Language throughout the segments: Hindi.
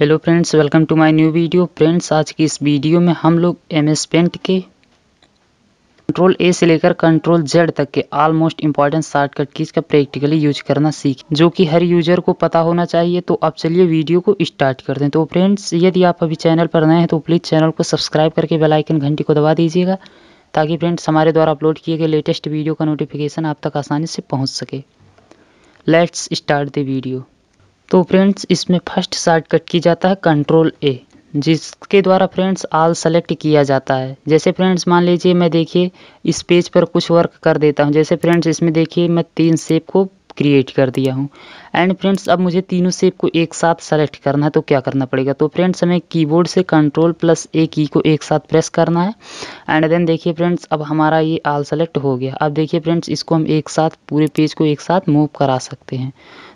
hello friends welcome to my new video friends आज की इस वीडियो में हम लोग एम एस पेंट के कंट्रोल ए से लेकर कंट्रोल जेड तक के ऑलमोस्ट इंपॉर्टेंट शॉर्टकट कीज का प्रैक्टिकली यूज करना सीखें जो कि हर यूजर को पता होना चाहिए तो अब चलिए वीडियो को स्टार्ट कर दें तो फ्रेंड्स यदि आप अभी चैनल पर नए हैं तो प्लीज़ चैनल को सब्सक्राइब करके बेलाइकन घंटी को दबा दीजिएगा ताकि फ्रेंड्स हमारे द्वारा अपलोड किए गए लेटेस्ट वीडियो का नोटिफिकेशन आप तक आसानी से पहुँच सके लेट्स स्टार्ट द वीडियो तो फ्रेंड्स इसमें फर्स्ट शॉर्टकट की जाता है कंट्रोल ए जिसके द्वारा फ्रेंड्स आल सेलेक्ट किया जाता है जैसे फ्रेंड्स मान लीजिए मैं देखिए इस पेज पर कुछ वर्क कर देता हूँ जैसे फ्रेंड्स इसमें देखिए मैं तीन सेप को क्रिएट कर दिया हूँ एंड फ्रेंड्स अब मुझे तीनों सेप को एक साथ सेलेक्ट करना है तो क्या करना पड़ेगा तो फ्रेंड्स हमें कीबोर्ड से कंट्रोल प्लस ए की को एक साथ प्रेस करना है एंड देन देखिए फ्रेंड्स अब हमारा ये आल सेलेक्ट हो गया अब देखिए फ्रेंड्स इसको हम एक साथ पूरे पेज को एक साथ मूव करा सकते हैं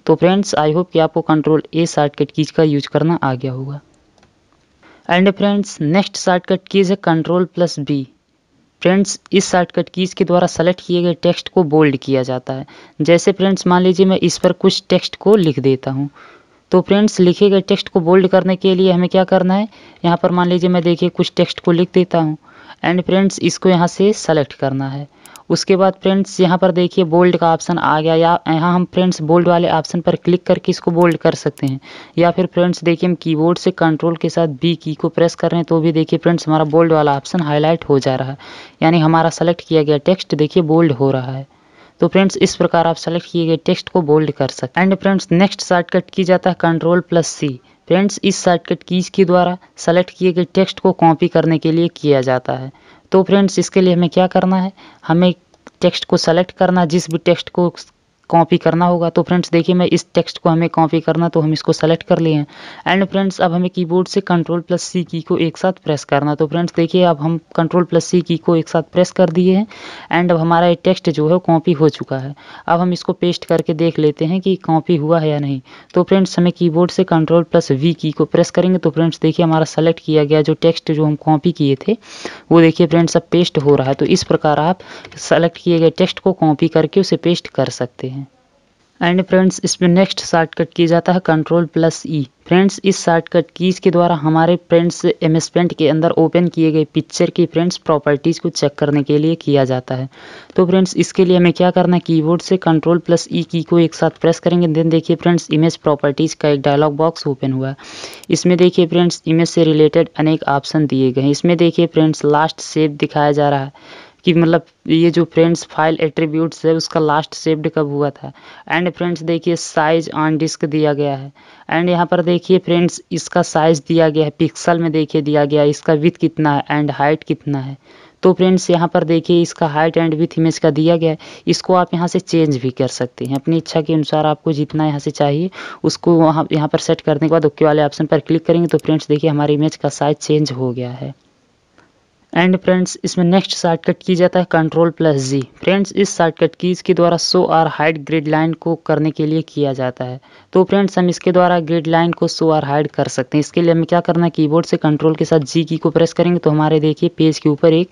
तो फ्रेंड्स आई होप कि आपको कंट्रोल ए शार्टकट कीज का यूज करना आ गया होगा and friends next shortcut keys है कंट्रोल प्लस बी फ्रेंड्स इस शॉर्टकट कीज़ के द्वारा सेलेक्ट किए गए टेक्स्ट को बोल्ड किया जाता है जैसे फ्रेंड्स मान लीजिए मैं इस पर कुछ टेक्स्ट को लिख देता हूँ तो फ्रेंड्स लिखे गए टेक्स्ट को बोल्ड करने के लिए हमें क्या करना है यहाँ पर मान लीजिए मैं देखिए कुछ टेक्स्ट को लिख देता हूँ एंड फ्रेंड्स इसको यहाँ से सेलेक्ट करना है उसके बाद फ्रेंड्स यहाँ पर देखिए बोल्ड का ऑप्शन आ गया या यहाँ हम फ्रेंड्स बोल्ड वाले ऑप्शन पर क्लिक करके इसको बोल्ड कर सकते हैं या फिर फ्रेंड्स देखिए हम कीबोर्ड से कंट्रोल के साथ बी की को प्रेस कर रहे हैं तो भी देखिए फ्रेंड्स हमारा बोल्ड वाला ऑप्शन हाईलाइट हो जा रहा है यानी हमारा सेलेक्ट किया गया टेक्स्ट देखिए बोल्ड हो रहा है तो फ्रेंड्स इस प्रकार आप सेलेक्ट किए गए टेक्स्ट को बोल्ड कर सकते हैं and friends next shortcut key जाता है कंट्रोल प्लस सी फ्रेंड्स इस शॉर्टकट कीज के द्वारा सेलेक्ट किए गए टेक्स्ट को कॉपी करने के लिए किया जाता है तो फ्रेंड्स इसके लिए हमें क्या करना है हमें टेक्स्ट को सेलेक्ट करना जिस भी टेक्स्ट को कॉपी करना होगा तो फ्रेंड्स देखिए मैं इस टेक्स्ट को हमें कॉपी करना तो हम इसको सेलेक्ट कर लिए हैं एंड फ्रेंड्स अब हमें कीबोर्ड से कंट्रोल प्लस सी की को एक साथ प्रेस करना तो फ्रेंड्स देखिए अब हम कंट्रोल प्लस सी की को एक साथ प्रेस कर दिए हैं एंड अब हमारा ये टेक्स्ट जो है कॉपी हो चुका है अब हम इसको पेस्ट करके देख लेते हैं कि कॉपी हुआ है या नहीं तो फ्रेंड्स हमें की से कंट्रोल प्लस वी की को प्रेस करेंगे तो फ्रेंड्स देखिए हमारा सेलेक्ट किया गया जो टेक्स्ट जो हम कॉपी किए थे वो देखिए फ्रेंड्स अब पेस्ट हो रहा है तो इस प्रकार आप सेलेक्ट किए गए टेक्स्ट को कॉपी करके उसे पेस्ट कर सकते हैं एंड फ्रेंड्स इसमें नेक्स्ट शॉर्टकट की जाता है कंट्रोल प्लस ई फ्रेंड्स इस शॉर्टकट कीज़ के द्वारा हमारे फ्रेंड्स एम एस पेंट के अंदर ओपन किए गए पिक्चर की फ्रेंड्स प्रॉपर्टीज़ को चेक करने के लिए किया जाता है तो फ्रेंड्स इसके लिए हमें क्या करना है कीबोर्ड से कंट्रोल प्लस ई की को एक साथ प्रेस करेंगे देन देखिए फ्रेंड्स इमेज प्रॉपर्टीज़ का एक डायलॉग बॉक्स ओपन हुआ है इसमें देखिए फ्रेंड्स इमेज से रिलेटेड अनेक ऑप्शन दिए गए हैं इसमें देखिए फ्रेंड्स लास्ट सेप दिखाया जा रहा है कि मतलब ये जो फ्रेंड्स फाइल एट्रीब्यूट्स है उसका लास्ट सेव्ड कब हुआ था एंड फ्रेंड्स देखिए साइज ऑन डिस्क दिया गया है एंड यहाँ पर देखिए फ्रेंड्स इसका साइज दिया गया है पिक्सल में देखिए दिया गया है इसका विथ कितना है एंड हाइट कितना है तो फ्रेंड्स यहाँ पर देखिए इसका हाइट एंड विथ इमेज का दिया गया है इसको आप यहाँ से चेंज भी कर सकते हैं अपनी इच्छा के अनुसार आपको जितना यहाँ से चाहिए उसको वहाँ यहाँ पर सेट करने के बाद ओके वाले ऑप्शन पर क्लिक करेंगे तो फ्रेंड्स देखिए हमारी इमेज का साइज चेंज हो गया है एंड फ्रेंड्स इसमें नेक्स्ट शॉर्टकट की जाता है कंट्रोल प्लस जी फ्रेंड्स इस शॉर्टकट कीज के द्वारा show or hide grid line को करने के लिए किया जाता है तो फ्रेंड्स हम इसके द्वारा ग्रिड लाइन को शो आर हाइड कर सकते हैं इसके लिए हमें क्या करना है कीबोर्ड से कंट्रोल के साथ जी की को प्रेस करेंगे तो हमारे देखिए पेज के ऊपर एक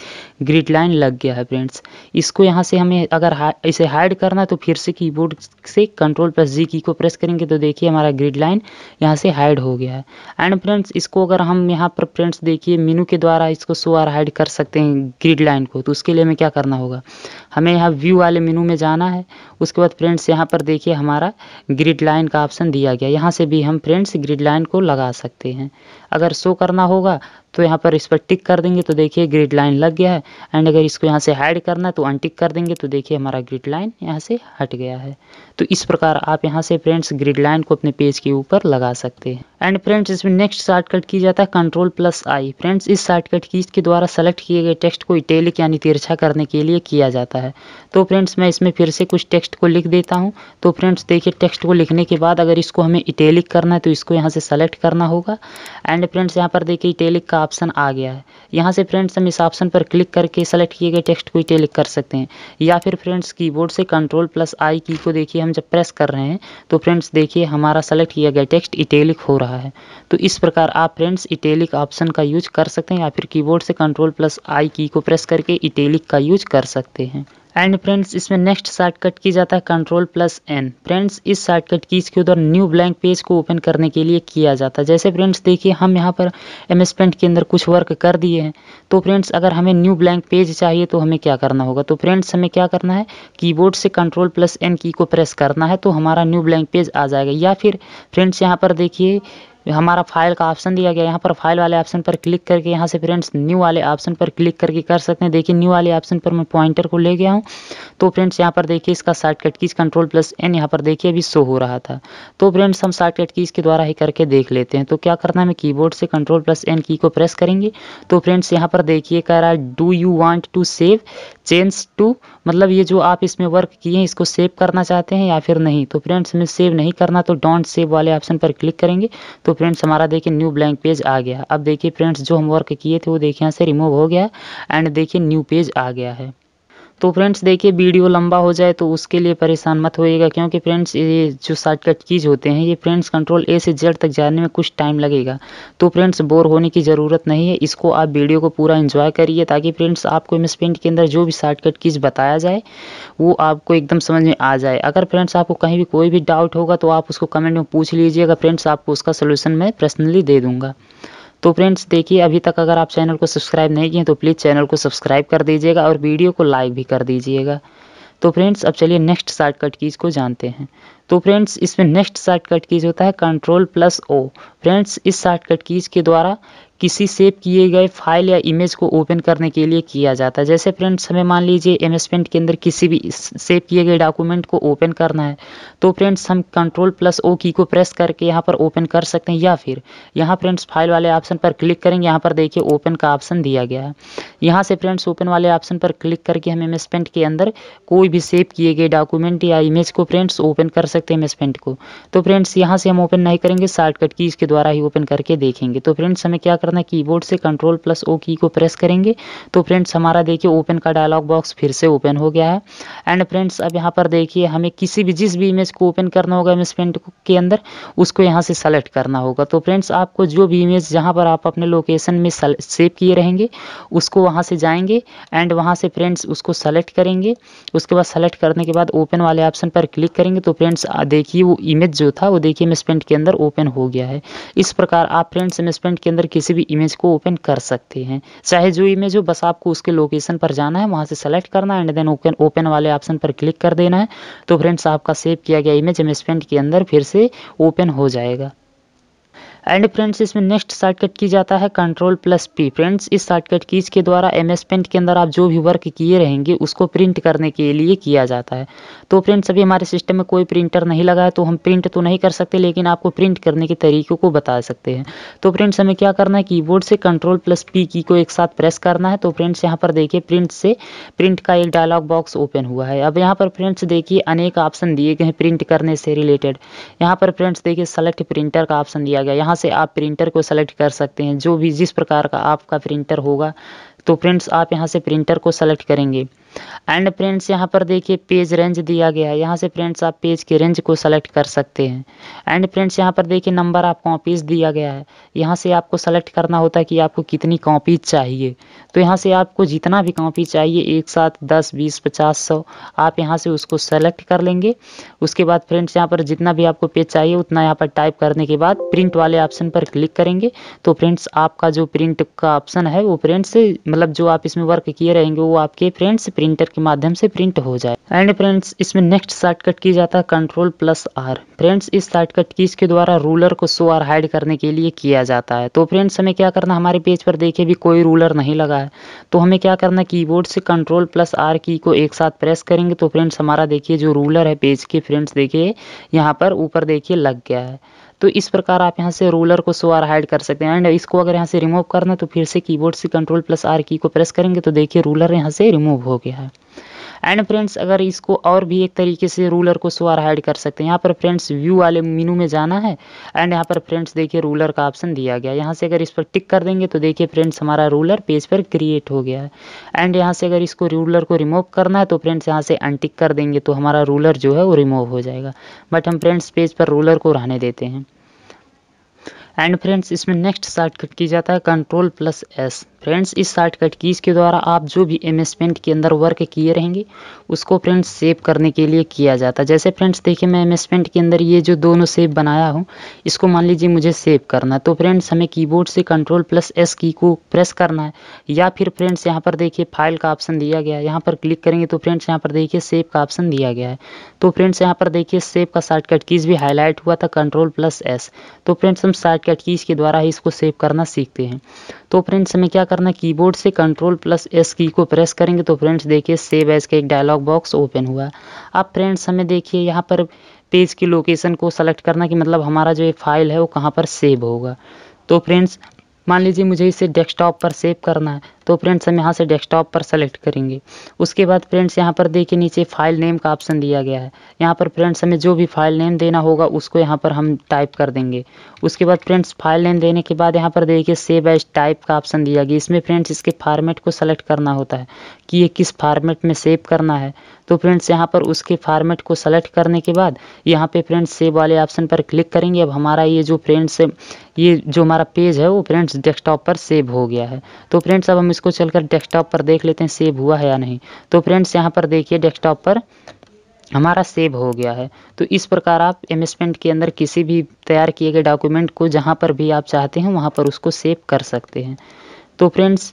ग्रिड लाइन लग गया है फ्रेंड्स इसको यहाँ से हमें अगर इसे हाइड करना है तो फिर से कीबोर्ड से कंट्रोल प्लस जी की को प्रेस करेंगे तो देखिए हमारा ग्रिड लाइन यहाँ से हाइड हो गया है एंड फ्रेंड्स इसको अगर हम यहाँ पर फ्रेंड्स देखिए मीनू के द्वारा इसको शो आर हाइड कर सकते हैं ग्रिड लाइन को तो उसके लिए हमें क्या करना होगा हमें यहाँ व्यू वाले मेनू में जाना है उसके बाद फ्रेंड्स यहाँ पर देखिए हमारा ग्रिड लाइन का ऑप्शन दिया गया यहाँ से भी हम फ्रेंड्स ग्रिड लाइन को लगा सकते हैं अगर शो करना होगा तो यहाँ पर इस पर टिक कर देंगे तो देखिए ग्रिड लाइन लग गया है एंड अगर इसको यहाँ से हाइड करना है तो अनटिक कर देंगे तो देखिए हमारा ग्रिड लाइन यहाँ से हट गया है तो इस प्रकार आप यहाँ से फ्रेंड्स ग्रिड लाइन को अपने पेज के ऊपर लगा सकते हैं एंड फ्रेंड्स इसमें नेक्स्ट शॉर्टकट की जाता है कंट्रोल प्लस आई फ्रेंड्स इस शॉर्टकट की इसके द्वारा सेलेक्ट किए गए टेक्स्ट को इटेलिक यानी तिरछा करने के लिए किया जाता है तो फ्रेंड्स मैं इसमें फिर से कुछ टेक्स्ट टेक्स्ट को लिख देता हूँ तो फ्रेंड्स देखिए टेक्स्ट को लिखने के बाद अगर इसको हमें इटेलिक करना है तो इसको यहाँ से सेलेक्ट करना होगा एंड फ्रेंड्स यहाँ पर देखिए इटेलिक का ऑप्शन आ गया है यहाँ से फ्रेंड्स हम इस ऑप्शन पर क्लिक करके सेलेक्ट किए गए टेक्स्ट को इटेलिक कर सकते हैं या फिर फ्रेंड्स की से कंट्रोल प्लस आई की को देखिए हम जब प्रेस कर रहे हैं तो फ्रेंड्स देखिए हमारा सेलेक्ट किया गया टेक्स्ट इटेलिक हो रहा है तो इस प्रकार आप फ्रेंड्स इटेलिक ऑप्शन का यूज कर सकते हैं या फिर कीबोर्ड से कंट्रोल प्लस आई की को प्रेस करके इटेलिक का यूज कर सकते हैं एंड फ्रेंड्स इसमें नेक्स्ट शॉर्टकट की जाता है कंट्रोल प्लस एन फ्रेंड्स इस शॉर्टकट कीज के उधर न्यू ब्लैंक पेज को ओपन करने के लिए किया जाता है जैसे फ्रेंड्स देखिए हम यहाँ पर एम एस पेंट के अंदर कुछ वर्क कर दिए हैं तो फ्रेंड्स अगर हमें न्यू ब्लैंक पेज चाहिए तो हमें क्या करना होगा तो फ्रेंड्स हमें क्या करना है कीबोर्ड से कंट्रोल प्लस एन की को प्रेस करना है तो हमारा न्यू ब्लैंक पेज आ जाएगा या फिर फ्रेंड्स यहाँ पर देखिए हमारा फाइल का ऑप्शन दिया गया यहाँ पर फाइल वाले ऑप्शन पर क्लिक करके यहाँ से फ्रेंड्स न्यू वाले ऑप्शन पर क्लिक करके कर सकते हैं देखिए न्यू वाले ऑप्शन पर मैं पॉइंटर को ले गया हूँ तो फ्रेंड्स यहाँ पर देखिए इसका shortcut keys control plus N यहाँ पर देखिए अभी शो हो रहा था तो फ्रेंड्स हम शॉर्टकट कीज के द्वारा ही करके देख लेते हैं तो क्या करना है की कीबोर्ड से कंट्रोल प्लस एन की को प्रेस करेंगे तो फ्रेंड्स यहाँ पर देखिए कह रहा है do you want to save change to मतलब ये जो आप इसमें वर्क किए हैं इसको सेव करना चाहते हैं या फिर नहीं तो फ्रेंड्स हमें सेव नहीं करना तो डोंट सेव वाले ऑप्शन पर क्लिक करेंगे तो तो फ्रेंड्स हमारा देखिए न्यू ब्लैंक पेज आ गया अब देखिए फ्रेंड्स जो हम वर्क किए थे वो देखिए यहाँ से रिमूव हो गया एंड देखिए न्यू पेज आ गया है तो फ्रेंड्स देखिए वीडियो लंबा हो जाए तो उसके लिए परेशान मत होइएगा क्योंकि फ्रेंड्स ये जो शॉर्टकट कीज होते हैं ये फ्रेंड्स कंट्रोल ए से जेड तक जाने में कुछ टाइम लगेगा तो फ्रेंड्स बोर होने की ज़रूरत नहीं है इसको आप वीडियो को पूरा इन्जॉय करिए ताकि फ्रेंड्स आपको एम पेंट के अंदर जो भी शॉर्टकट कीज बताया जाए वो आपको एकदम समझ में आ जाए अगर फ्रेंड्स आपको कहीं भी कोई भी डाउट होगा तो आप उसको कमेंट में पूछ लीजिएगा फ्रेंड्स आपको उसका सोल्यूशन मैं पर्सनली दे दूँगा तो फ्रेंड्स देखिए अभी तक अगर आप चैनल को सब्सक्राइब नहीं किए तो प्लीज़ चैनल को सब्सक्राइब कर दीजिएगा और वीडियो को लाइक भी कर दीजिएगा तो फ्रेंड्स अब चलिए नेक्स्ट शॉर्टकट कीज़ को जानते हैं तो फ्रेंड्स इसमें नेक्स्ट कट कीज होता है कंट्रोल प्लस ओ फ्रेंड्स इस कट कीज के द्वारा किसी सेव किए गए फाइल या इमेज को ओपन करने के लिए किया जाता है जैसे फ्रेंड्स हमें मान लीजिए एम एस पेंट के अंदर किसी भी सेव किए गए डॉक्यूमेंट को ओपन करना है तो फ्रेंड्स हम कंट्रोल प्लस ओ की को प्रेस करके यहाँ पर ओपन कर सकते हैं या फिर यहाँ फ्रेंड्स फाइल वाले ऑप्शन पर क्लिक करेंगे यहाँ पर देखिए ओपन का ऑप्शन दिया गया है यहाँ से फ्रेंड्स ओपन वाले ऑप्शन पर क्लिक करके हम एम एस पेंट के अंदर कोई भी सेव किए गए डॉक्यूमेंट या इमेज को फ्रेंड्स ओपन कर सकते सकते हैं हम को तो फ्रेंड्स यहाँ से हम ओपन नहीं करेंगे शार्टकट कीज के द्वारा ही ओपन करके देखेंगे तो फ्रेंड्स हमें क्या करना है कीबोर्ड से कंट्रोल प्लस ओ की को प्रेस करेंगे तो फ्रेंड्स हमारा देखिए ओपन का डायलॉग बॉक्स फिर से ओपन हो गया है एंड फ्रेंड्स अब यहाँ पर देखिए हमें किसी भी जिस भी इमेज को ओपन करना होगा इमेज पेंट के अंदर उसको यहाँ से सेलेक्ट करना होगा तो फ्रेंड्स आपको जो भी इमेज जहाँ पर आप अपने लोकेशन में सेव किए रहेंगे उसको वहाँ से जाएंगे एंड वहाँ से फ्रेंड्स उसको सेलेक्ट करेंगे उसके बाद सेलेक्ट करने के बाद ओपन वाले ऑप्शन पर क्लिक करेंगे तो फ्रेंड्स देखिए वो इमेज जो था वो देखिए एम के अंदर ओपन हो गया है इस प्रकार आप फ्रेंड्स एम के अंदर किसी भी इमेज को ओपन कर सकते हैं चाहे जो इमेज हो बस आपको उसके लोकेशन पर जाना है वहाँ से सेलेक्ट करना है एंड देन ओपन ओपन वाले ऑप्शन पर क्लिक कर देना है तो फ्रेंड्स आपका सेव किया गया इमेज एम के अंदर फिर से ओपन हो जाएगा एंड फ्रेंड्स इसमें नेक्स्ट शॉर्टकट की जाता है कंट्रोल प्लस पी फ्रेंड्स इस शॉर्टकट कीज के द्वारा एम एस पेंट के अंदर आप जो भी वर्क किए रहेंगे उसको प्रिंट करने के लिए किया जाता है तो फ्रेंड्स अभी हमारे सिस्टम में कोई प्रिंटर नहीं लगा है तो हम प्रिंट तो नहीं कर सकते लेकिन आपको प्रिंट करने के तरीकों को बता सकते हैं तो फ्रेंड्स हमें क्या करना है कीबोर्ड से कंट्रोल प्लस पी की को एक साथ प्रेस करना है तो फ्रेंड्स यहाँ पर देखिए प्रिंट से प्रिंट का एक डायलॉग बॉक्स ओपन हुआ है अब यहाँ पर फ्रेंड्स देखिए अनेक ऑप्शन दिए गए हैं प्रिंट करने से रिलेटेड यहाँ पर फ्रेंड्स देखिए सेलेक्ट प्रिंटर का ऑप्शन दिया गया यहाँ यहाँ से आप प्रिंटर को सेलेक्ट कर सकते हैं जो भी जिस प्रकार का आपका प्रिंटर होगा तो फ्रेंड्स आप यहाँ से प्रिंटर को सेलेक्ट करेंगे एंड फ्रेंड्स यहाँ पर देखिए पेज रेंज दिया गया है यहाँ से फ्रेंड्स आप पेज के रेंज को सेलेक्ट कर सकते हैं एंड फ्रेंड्स यहाँ पर देखिए नंबर ऑफ कॉपीज़ दिया गया है यहाँ से आपको सेलेक्ट करना होता है कि आपको कितनी कॉपीज चाहिए तो यहाँ से आपको जितना भी कॉपी चाहिए एक साथ दस बीस पचास सौ आप यहाँ से उसको सेलेक्ट कर लेंगे उसके बाद फ्रेंड्स यहाँ पर जितना भी आपको पेज चाहिए उतना यहाँ पर टाइप करने के बाद प्रिंट वाले ऑप्शन पर क्लिक करेंगे तो फ्रेंड्स आपका जो प्रिंट का ऑप्शन है वो फ्रेंड्स मतलब जो आप इसमें वर्क किए रहेंगे वो आपके फ्रेंड्स प्रिंटर के माध्यम से प्रिंट हो जाए एंड फ्रेंड्स इसमें नेक्स्ट शॉर्टकट की जाता है कंट्रोल प्लस आर फ्रेंड्स इस शॉर्टकट की इसके द्वारा रूलर को शो और हाइड करने के लिए किया जाता है तो फ्रेंड्स हमें क्या करना हमारे पेज पर देखिए भी कोई रूलर नहीं लगा है तो हमें क्या करना कीबोर्ड से कंट्रोल प्लस आर की को एक साथ प्रेस करेंगे तो फ्रेंड्स हमारा देखिए जो रूलर है पेज के फ्रेंड्स देखिए यहाँ पर ऊपर देखिए लग गया है तो इस प्रकार आप यहाँ से रोलर को सो आर हाइड कर सकते हैं एंड इसको अगर यहाँ से रिमूव करना तो फिर से कीबोर्ड से कंट्रोल प्लस आर की को प्रेस करेंगे तो देखिए रूलर यहाँ से रिमूव हो गया है एंड फ्रेंड्स अगर इसको और भी एक तरीके से रूलर को सो हाइड कर सकते हैं यहाँ पर फ्रेंड्स व्यू वाले मीनू में जाना है एंड यहाँ पर फ्रेंड्स देखिए रूलर का ऑप्शन दिया गया यहाँ से अगर इस पर टिक कर देंगे तो देखिए फ्रेंड्स हमारा रूलर पेज पर क्रिएट हो गया है एंड यहाँ से अगर इसको रूलर को रिमूव करना है तो फ्रेंड्स यहाँ से अनटिक कर देंगे तो हमारा रूलर जो है वो रिमूव हो जाएगा बट हम फ्रेंड्स पेज पर रूलर को रहने देते हैं एंड फ्रेंड्स इसमें नेक्स्ट शॉर्टकट की जाता है कंट्रोल प्लस एस फ्रेंड्स इस शॉर्टकट कीज़ के द्वारा आप जो भी एम एस पेंट के अंदर वर्क किए रहेंगे उसको फ्रेंड्स सेव करने के लिए किया जाता है जैसे फ्रेंड्स देखिए मैं एम एस पेंट के अंदर ये जो दोनों सेव बनाया हूँ इसको मान लीजिए मुझे सेव करना है तो फ्रेंड्स हमें कीबोर्ड से कंट्रोल प्लस एस की को प्रेस करना है या फिर फ्रेंड्स यहाँ पर देखिए फाइल का ऑप्शन दिया गया है यहाँ पर क्लिक करेंगे तो फ्रेंड्स यहाँ पर देखिए सेव का ऑप्शन दिया गया है तो फ्रेंड्स यहाँ पर देखिए सेव का शॉर्टकट कीज़ भी हाईलाइट हुआ था कंट्रोल प्लस एस तो फ्रेंड्स हम शार्ट शॉर्टकट कीज़ के द्वारा ही इसको सेव करना सीखते हैं तो फ्रेंड्स हमें क्या करना की कीबोर्ड से कंट्रोल प्लस एस की को प्रेस करेंगे तो फ्रेंड्स देखिए सेव एज का एक डायलॉग बॉक्स ओपन हुआ अब फ्रेंड्स हमें देखिए यहाँ पर पेज की लोकेशन को सेलेक्ट करना कि मतलब हमारा जो ये फाइल है वो कहाँ पर सेव होगा तो फ्रेंड्स मान लीजिए मुझे इसे डेस्कटॉप पर सेव करना है तो फ्रेंड्स हम यहाँ से डेस्कटॉप पर सेलेक्ट करेंगे उसके बाद फ्रेंड्स यहाँ पर देखिए नीचे फाइल नेम का ऑप्शन दिया गया है यहाँ पर फ्रेंड्स हमें जो भी फाइल नेम देना होगा उसको यहाँ पर हम टाइप कर देंगे उसके बाद फ्रेंड्स फाइल नेम देने के बाद यहाँ पर देखिए सेव एज टाइप का ऑप्शन दिया गया इसमें फ्रेंड्स इसके फार्मेट को सेलेक्ट करना होता है कि ये किस फार्मेट में सेव करना है तो फ्रेंड्स यहाँ पर उसके फार्मेट को सेलेक्ट करने के बाद यहाँ पे फ्रेंड्स सेव वाले ऑप्शन पर क्लिक करेंगे अब हमारा ये जो फ्रेंड्स ये जो हमारा पेज है वो फ्रेंड्स डेस्कटॉप पर सेव हो गया है तो फ्रेंड्स अब हम इसको चलकर डेस्कटॉप पर देख लेते हैं सेव हुआ है या नहीं तो फ्रेंड्स यहाँ पर देखिए डेस्कटॉप पर हमारा सेव हो गया है तो इस प्रकार आप एम एस पेंट के अंदर किसी भी तैयार किए गए डॉक्यूमेंट को जहाँ पर भी आप चाहते हैं वहाँ पर उसको सेव कर सकते हैं तो फ्रेंड्स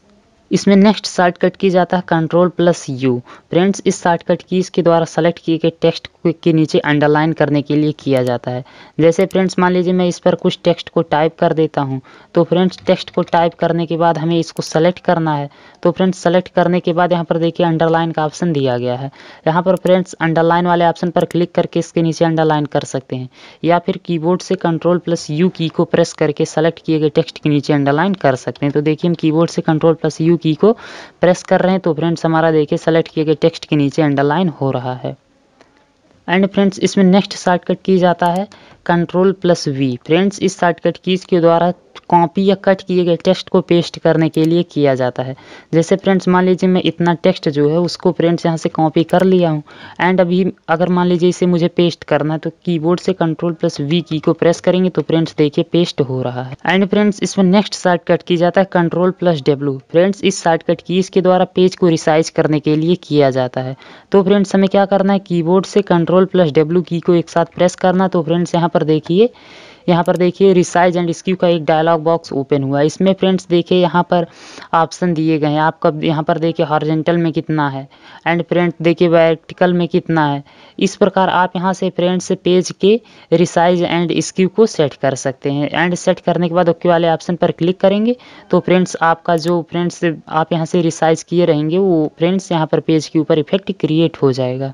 इसमें नेक्स्ट शॉर्टकट की जाता है कंट्रोल प्लस यू फ्रेंड्स इस शॉर्टकट की इसके द्वारा सेलेक्ट किए गए टेक्स्ट के नीचे अंडरलाइन करने के लिए किया जाता है जैसे फ्रेंड्स मान लीजिए मैं इस पर कुछ टेक्स्ट को टाइप कर देता हूँ तो फ्रेंड्स टेक्स्ट को टाइप करने के बाद हमें इसको सेलेक्ट करना है तो फ्रेंड्स सेलेक्ट करने के बाद यहाँ पर देखिए अंडरलाइन का ऑप्शन दिया गया है यहाँ पर फ्रेंड्स अंडरलाइन वाले ऑप्शन पर क्लिक करके इसके नीचे अंडरलाइन कर सकते हैं या फिर कीबोर्ड से कंट्रोल प्लस यू की को प्रेस करके सेलेक्ट किए गए टेक्स्ट के नीचे अंडरलाइन कर सकते हैं तो देखिए हम कीबोर्ड से कंट्रोल प्लस यू की को प्रेस कर रहे हैं तो फ्रेंड्स हमारा देखिए सेलेक्ट किए गए टेक्स्ट के नीचे अंडरलाइन हो रहा है एंड फ्रेंड्स इसमें नेक्स्ट शॉर्टकट की जाता है कंट्रोल प्लस वी फ्रेंड्स इस शॉर्टकट कीज़ के द्वारा कॉपी या कट किए गए टेक्स्ट को पेस्ट करने के लिए किया जाता है जैसे फ्रेंड्स मान लीजिए मैं इतना टेक्स्ट जो है उसको फ्रेंड्स यहाँ से कॉपी कर लिया हूँ एंड अभी अगर मान लीजिए इसे मुझे पेस्ट करना है तो कीबोर्ड से कंट्रोल प्लस वी की को प्रेस करेंगे तो फ्रेंड्स देखिए पेस्ट हो रहा है एंड फ्रेंड्स इसमें नेक्स्ट शॉर्टकट की जाता है कंट्रोल प्लस डब्ल्यू फ्रेंड्स इस शॉर्टकट की इसके द्वारा पेज को रिसाइज करने के लिए किया जाता है तो फ्रेंड्स हमें क्या करना है कीबोर्ड से कंट्रोल प्लस डब्ल्यू की को एक साथ प्रेस करना तो फ्रेंड्स यहाँ यहाँ पर देखिए यहाँ पर देखिए रिसाइज एंड स्क्यू का एक डायलॉग बॉक्स ओपन हुआ है इसमें फ्रेंड्स देखिए यहाँ पर ऑप्शन दिए गए हैं आपका यहाँ पर देखिए हॉर्जेंटल में कितना है एंड फ्रेंड्स देखिए वर्टिकल में कितना है इस प्रकार आप यहाँ से फ्रेंड्स पेज के रिसाइज एंड स्क्यू को सेट कर सकते हैं एंड सेट करने के बाद ओके वाले ऑप्शन पर क्लिक करेंगे तो फ्रेंड्स आपका जो फ्रेंड्स आप यहाँ से रिसाइज किए रहेंगे वो फ्रेंड्स यहाँ पर पेज के ऊपर इफेक्ट क्रिएट हो जाएगा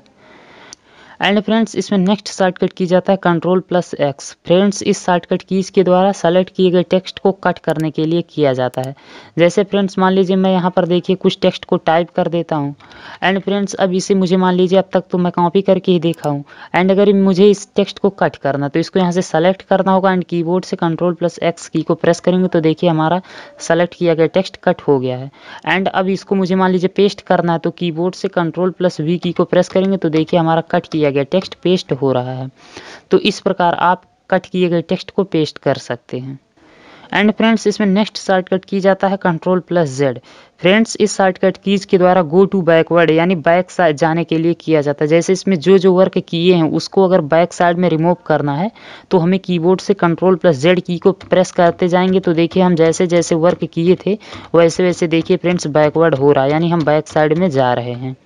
एंड फ्रेंड्स इसमें नेक्स्ट शॉर्टकट की जाता है कंट्रोल प्लस एक्स फ्रेंड्स इस शॉर्टकट कीज के द्वारा सेलेक्ट किए गए टेक्स्ट को कट करने के लिए किया जाता है जैसे फ्रेंड्स मान लीजिए मैं यहाँ पर देखिए कुछ टेक्स्ट को टाइप कर देता हूँ एंड फ्रेंड्स अब इसे मुझे मान लीजिए अब तक तो मैं कॉपी करके ही देखा हूँ एंड अगर मुझे इस टेक्स्ट को कट करना तो इसको यहाँ से सेलेक्ट करना होगा एंड की से कंट्रोल प्लस एक्स की को प्रेस करेंगे तो देखिए हमारा सेलेक्ट किया गया टेक्स्ट कट हो गया है एंड अब इसको मुझे मान लीजिए पेस्ट करना है तो की से कंट्रोल प्लस वी की को प्रेस करेंगे तो देखिए हमारा कट किया किया गया टेक्स्ट पेस्ट हो रहा है तो इस प्रकार आप कट किए गए टेक्स्ट को पेस्ट कर सकते हैं एंड फ्रेंड्स इसमें नेक्स्ट शॉर्टकट की जाता है कंट्रोल प्लस जेड फ्रेंड्स इस शॉर्टकट कीज के द्वारा गो टू बैकवर्ड यानी बैक साइड जाने के लिए किया जाता है जैसे इसमें जो जो वर्क किए हैं उसको अगर बैक साइड में रिमूव करना है तो हमें कीबोर्ड से कंट्रोल प्लस जेड की को प्रेस करते जाएंगे तो देखिए हम जैसे जैसे वर्क किए थे वैसे वैसे देखिए फ्रेंड्स बैकवर्ड हो रहा है यानी हम बैक साइड में जा रहे हैं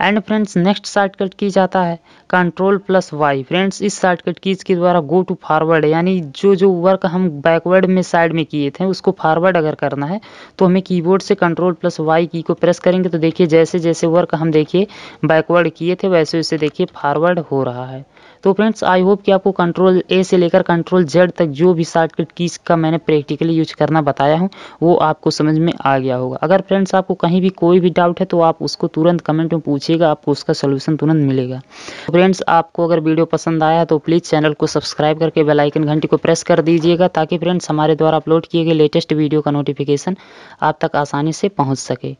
and friends next shortcut key जाता है कंट्रोल प्लस वाई फ्रेंड्स इस शॉर्टकट कीज के द्वारा गो टू फॉरवर्ड यानी जो जो वर्क हम बैकवर्ड में साइड में किए थे उसको फॉरवर्ड अगर करना है तो हमें कीबोर्ड से कंट्रोल प्लस वाई की को प्रेस करेंगे तो देखिए जैसे जैसे वर्क हम देखिए बैकवर्ड किए थे वैसे वैसे देखिए फॉरवर्ड हो रहा है तो फ्रेंड्स आई होप कि आपको कंट्रोल ए से लेकर कंट्रोल जेड तक जो भी शॉर्टकट कीज का मैंने प्रैक्टिकली यूज करना बताया हूँ वो आपको समझ में आ गया होगा अगर फ्रेंड्स आपको कहीं भी कोई भी डाउट है तो आप उसको तुरंत कमेंट में पूछें पूछिएगा आपको उसका सोल्यूशन तुरंत मिलेगा फ्रेंड्स तो आपको अगर वीडियो पसंद आया तो प्लीज़ चैनल को सब्सक्राइब करके बेलाइकन घंटी को प्रेस कर दीजिएगा ताकि फ्रेंड्स हमारे द्वारा अपलोड किए गए लेटेस्ट वीडियो का नोटिफिकेशन आप तक आसानी से पहुँच सके